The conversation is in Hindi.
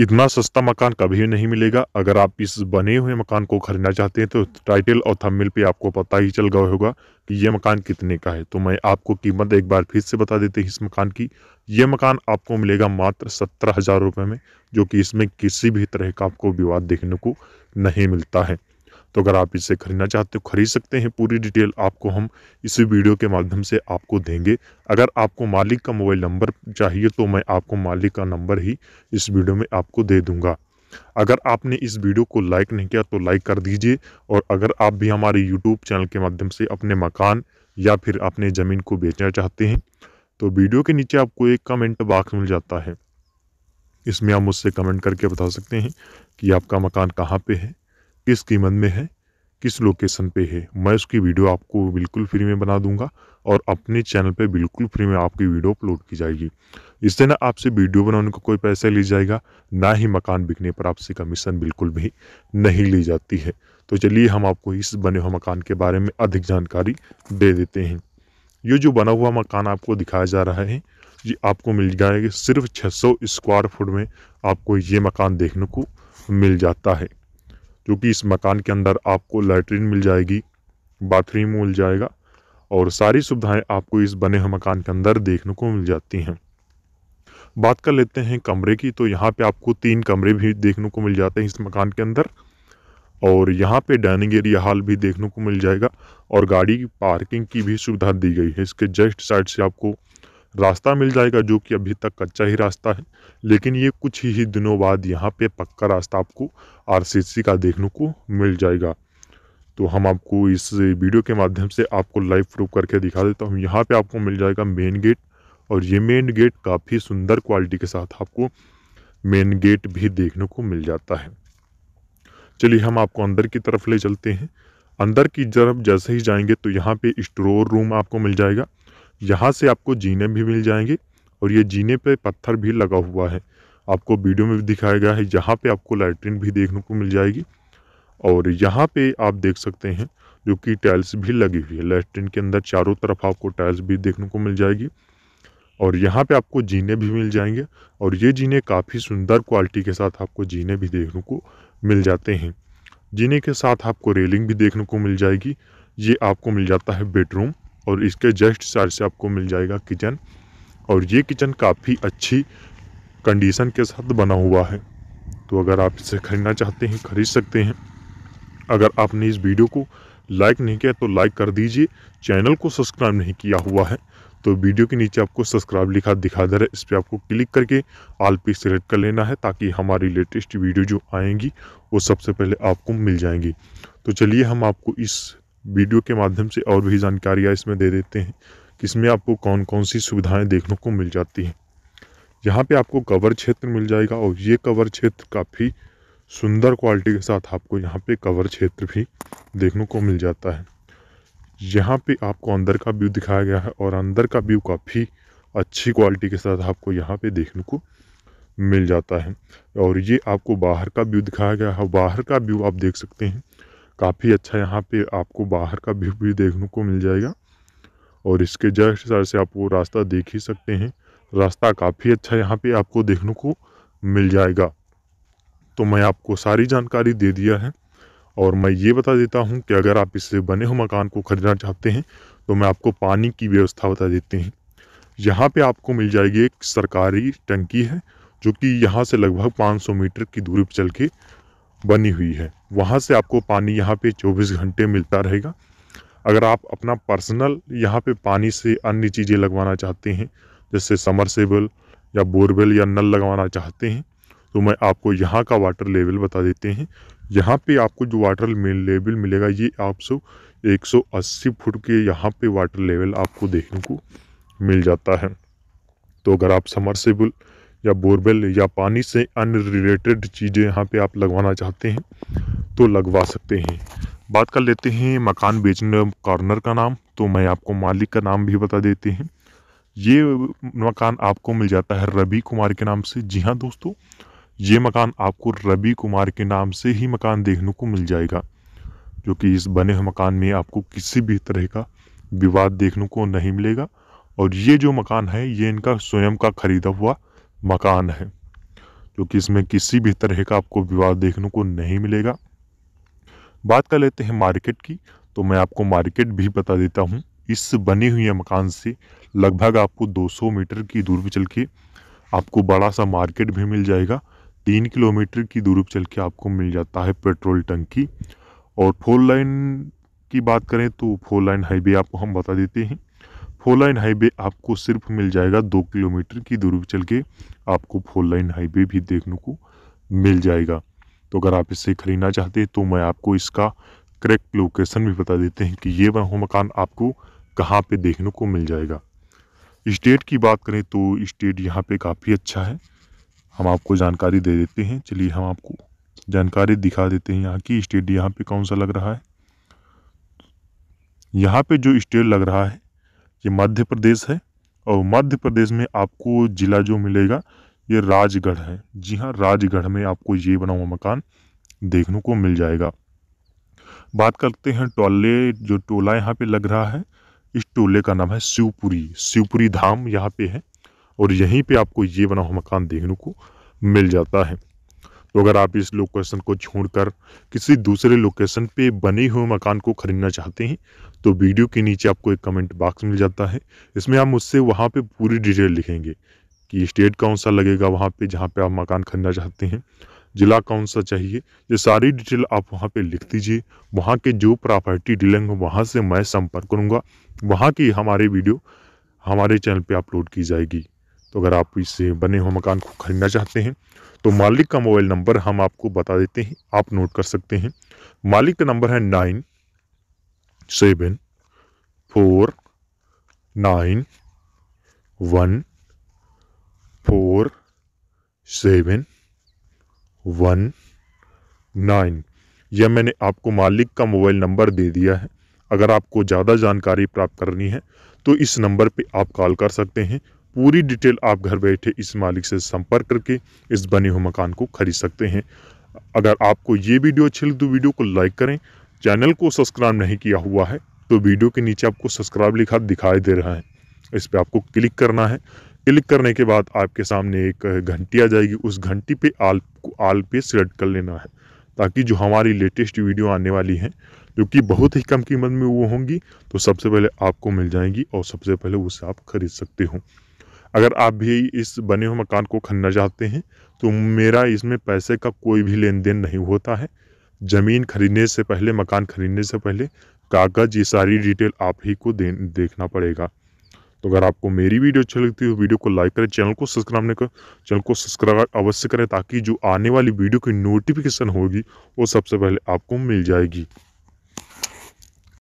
इतना सस्ता मकान कभी नहीं मिलेगा अगर आप इस बने हुए मकान को खरीदना चाहते हैं तो टाइटल और थंबनेल पे आपको पता ही चल गया होगा कि ये मकान कितने का है तो मैं आपको कीमत एक बार फिर से बता देते हैं इस मकान की ये मकान आपको मिलेगा मात्र सत्रह हज़ार रुपये में जो कि इसमें किसी भी तरह का आपको विवाद देखने को नहीं मिलता है तो अगर आप इसे खरीदना चाहते हो खरीद सकते हैं पूरी डिटेल आपको हम इसी वीडियो के माध्यम से आपको देंगे अगर आपको मालिक का मोबाइल नंबर चाहिए तो मैं आपको मालिक का नंबर ही इस वीडियो में आपको दे दूँगा अगर आपने इस वीडियो को लाइक नहीं किया तो लाइक कर दीजिए और अगर आप भी हमारे यूट्यूब चैनल के माध्यम से अपने मकान या फिर अपने ज़मीन को बेचना चाहते हैं तो वीडियो के नीचे आपको एक कमेंट बॉक्स मिल जाता है इसमें आप मुझसे कमेंट करके बता सकते हैं कि आपका मकान कहाँ पे है किस कीमत में है किस लोकेशन पे है मैं उसकी वीडियो आपको बिल्कुल फ्री में बना दूंगा और अपने चैनल पे बिल्कुल फ्री में आपकी वीडियो अपलोड की जाएगी इससे ना आपसे वीडियो बनाने को कोई पैसा ली जाएगा ना ही मकान बिकने पर आपसे कमीशन बिल्कुल भी नहीं ली जाती है तो चलिए हम आपको इस बने हुए मकान के बारे में अधिक जानकारी दे देते हैं ये जो बना हुआ मकान आपको दिखाया जा रहा है ये आपको मिल जाएगा सिर्फ छः स्क्वायर फुट में आपको ये मकान देखने को मिल जाता है क्योंकि इस मकान के अंदर आपको लेटरिन मिल जाएगी बाथरूम मिल जाएगा और सारी सुविधाएं आपको इस बने हुए मकान के अंदर देखने को मिल जाती हैं बात कर लेते हैं कमरे की तो यहाँ पे आपको तीन कमरे भी देखने को मिल जाते हैं इस मकान के अंदर और यहाँ पे डाइनिंग एरिया हॉल भी देखने को मिल जाएगा और गाड़ी की पार्किंग की भी सुविधा दी गई है इसके जस्ट साइड से आपको रास्ता मिल जाएगा जो कि अभी तक कच्चा ही रास्ता है लेकिन ये कुछ ही दिनों बाद यहाँ पे पक्का रास्ता आपको आरसीसी का देखने को मिल जाएगा तो हम आपको इस वीडियो के माध्यम से आपको लाइव प्रूफ करके दिखा देता हूँ यहाँ पे आपको मिल जाएगा मेन गेट और ये मेन गेट काफ़ी सुंदर क्वालिटी के साथ आपको मेन गेट भी देखने को मिल जाता है चलिए हम आपको अंदर की तरफ ले चलते हैं अंदर की तरफ जैसे ही जाएंगे तो यहाँ पे स्टोर रूम आपको मिल जाएगा यहाँ से आपको जीने भी मिल जाएंगे और ये जीने पे पत्थर भी लगा हुआ है आपको वीडियो में भी दिखाया गया है यहाँ पे आपको लैट्रिन भी देखने को मिल जाएगी और यहाँ पे आप देख सकते हैं जो कि टाइल्स भी लगी हुई है लैट्रिन के अंदर चारों तरफ आपको टाइल्स भी देखने को मिल जाएगी और यहाँ पे आपको जीने भी मिल जाएंगे और ये जीने काफ़ी सुंदर क्वालिटी के साथ आपको जीने भी देखने को मिल जाते हैं जीने के साथ आपको रेलिंग भी देखने को मिल जाएगी ये आपको मिल जाता है बेडरूम और इसके जस्ट साइड से आपको मिल जाएगा किचन और ये किचन काफ़ी अच्छी कंडीशन के साथ बना हुआ है तो अगर आप इसे खरीदना चाहते हैं खरीद सकते हैं अगर आपने इस वीडियो को लाइक नहीं किया तो लाइक कर दीजिए चैनल को सब्सक्राइब नहीं किया हुआ है तो वीडियो के नीचे आपको सब्सक्राइब लिखा दिखा दे रहा है इस पर आपको क्लिक करके आल पे सेलेक्ट कर लेना है ताकि हमारी लेटेस्ट वीडियो जो आएंगी वो सबसे पहले आपको मिल जाएंगी तो चलिए हम आपको इस वीडियो के माध्यम से और भी जानकारियाँ इसमें दे देते हैं कि इसमें आपको कौन कौन सी सुविधाएं देखने को मिल जाती हैं यहाँ पे आपको कवर क्षेत्र मिल जाएगा और ये कवर क्षेत्र काफ़ी सुंदर क्वालिटी के साथ आपको यहाँ पे कवर क्षेत्र भी देखने को मिल जाता है यहाँ पे आपको अंदर का व्यू दिखाया गया है और अंदर का व्यू काफ़ी अच्छी क्वालिटी के साथ आपको यहाँ पे देखने को मिल जाता है और ये आपको बाहर का व्यू दिखाया गया है बाहर का व्यू आप देख सकते हैं काफ़ी अच्छा यहाँ पे आपको बाहर का व्यू भी देखने को मिल जाएगा और इसके जस्ट सर से आप वो रास्ता देख ही सकते हैं रास्ता काफ़ी अच्छा यहाँ पे आपको देखने को मिल जाएगा तो मैं आपको सारी जानकारी दे दिया है और मैं ये बता देता हूँ कि अगर आप इससे बने हुए मकान को ख़रीदना चाहते हैं तो मैं आपको पानी की व्यवस्था बता देते हैं यहाँ पे आपको मिल जाएगी एक सरकारी टंकी है जो कि यहाँ से लगभग पाँच मीटर की दूरी पर चल के बनी हुई है वहाँ से आपको पानी यहाँ पे 24 घंटे मिलता रहेगा अगर आप अपना पर्सनल यहाँ पे पानी से अन्य चीज़ें लगवाना चाहते हैं जैसे समरसेबल या बोरवेल या नल लगवाना चाहते हैं तो मैं आपको यहाँ का वाटर लेवल बता देते हैं यहाँ पे आपको जो वाटर लेवल मिलेगा ये आप सौ एक फुट के यहाँ पर वाटर लेवल आपको देखने को मिल जाता है तो अगर आप समरसेबल या बोरवेल या पानी से अनरिलेटेड रिलेटेड चीज़ें यहाँ पे आप लगवाना चाहते हैं तो लगवा सकते हैं बात कर लेते हैं मकान बेचने कॉर्नर का नाम तो मैं आपको मालिक का नाम भी बता देते हैं ये मकान आपको मिल जाता है रवि कुमार के नाम से जी हाँ दोस्तों ये मकान आपको रवि कुमार के नाम से ही मकान देखने को मिल जाएगा जो कि इस बने हुए मकान में आपको किसी भी तरह का विवाद देखने को नहीं मिलेगा और ये जो मकान है ये इनका स्वयं का खरीदा हुआ मकान है जो कि इसमें किसी भी तरह का आपको विवाद देखने को नहीं मिलेगा बात कर लेते हैं मार्केट की तो मैं आपको मार्केट भी बता देता हूँ इस बने हुए मकान से लगभग आपको 200 मीटर की दूर पर चल के आपको बड़ा सा मार्केट भी मिल जाएगा तीन किलोमीटर की दूर पर चल के आपको मिल जाता है पेट्रोल टंकी और फोर लाइन की बात करें तो फोर लाइन हाईवे आपको हम बता देते हैं फोर लाइन हाईवे आपको सिर्फ मिल जाएगा दो किलोमीटर की दूरी पर चल के आपको फोर लाइन हाईवे भी देखने को मिल जाएगा तो अगर आप इसे खरीदना चाहते हैं तो मैं आपको इसका करेक्ट लोकेशन भी बता देते हैं कि ये वह मकान आपको कहाँ पे देखने को मिल जाएगा इस्टेट की बात करें तो इस्टेट यहाँ पर काफ़ी अच्छा है हम आपको जानकारी दे देते हैं चलिए हम आपको जानकारी दिखा देते हैं यहाँ की स्टेट यहाँ पे कौन सा लग रहा है यहाँ पे जो स्टेट लग रहा है ये मध्य प्रदेश है और मध्य प्रदेश में आपको ज़िला जो मिलेगा ये राजगढ़ है जी हाँ राजगढ़ में आपको ये बना हुआ मकान देखने को मिल जाएगा बात करते हैं टोले जो टोला यहाँ पे लग रहा है इस टोले का नाम है शिवपुरी शिवपुरी धाम यहाँ पे है और यहीं पे आपको ये बना हुआ मकान देखने को मिल जाता है तो अगर आप इस लोकेशन को छोड़कर किसी दूसरे लोकेशन पे बने हुए मकान को खरीदना चाहते हैं तो वीडियो के नीचे आपको एक कमेंट बॉक्स मिल जाता है इसमें आप मुझसे वहाँ पे पूरी डिटेल लिखेंगे कि स्टेट कौन सा लगेगा वहाँ पे जहाँ पे आप मकान खरीदना चाहते हैं ज़िला कौन सा चाहिए ये सारी डिटेल आप वहाँ पर लिख दीजिए वहाँ के जो प्रॉपर्टी डीलिंग हो वहाँ से मैं संपर्क करूँगा वहाँ की हमारी वीडियो हमारे चैनल पर अपलोड की जाएगी तो अगर आप इस बने हुए मकान को खरीदना चाहते हैं तो मालिक का मोबाइल नंबर हम आपको बता देते हैं आप नोट कर सकते हैं मालिक का नंबर है nine seven four nine one four seven one nine यह मैंने आपको मालिक का मोबाइल नंबर दे दिया है अगर आपको ज़्यादा जानकारी प्राप्त करनी है तो इस नंबर पे आप कॉल कर सकते हैं पूरी डिटेल आप घर बैठे इस मालिक से संपर्क करके इस बने हुए मकान को खरीद सकते हैं अगर आपको ये वीडियो अच्छी लगी तो वीडियो को लाइक करें चैनल को सब्सक्राइब नहीं किया हुआ है तो वीडियो के नीचे आपको सब्सक्राइब लिखा दिखाई दे रहा है इस पर आपको क्लिक करना है क्लिक करने के बाद आपके सामने एक घंटी आ जाएगी उस घंटी पे आल आल पे सिलेक्ट कर लेना है ताकि जो हमारी लेटेस्ट वीडियो आने वाली हैं जो कि बहुत ही कम कीमत में वो होंगी तो सबसे पहले आपको मिल जाएंगी और सबसे पहले उसे आप खरीद सकते हो अगर आप भी इस बने हुए मकान को खरीदना चाहते हैं तो मेरा इसमें पैसे का कोई भी लेन देन नहीं होता है ज़मीन खरीदने से पहले मकान खरीदने से पहले कागज़ ये सारी डिटेल आप ही को दे, देखना पड़ेगा तो अगर आपको मेरी वीडियो अच्छी लगती हो तो वीडियो को लाइक करें चैनल को सब्सक्राइब नहीं कर चैनल को सब्सक्राइब अवश्य करें ताकि जो आने वाली वीडियो की नोटिफिकेशन होगी वो सबसे पहले आपको मिल जाएगी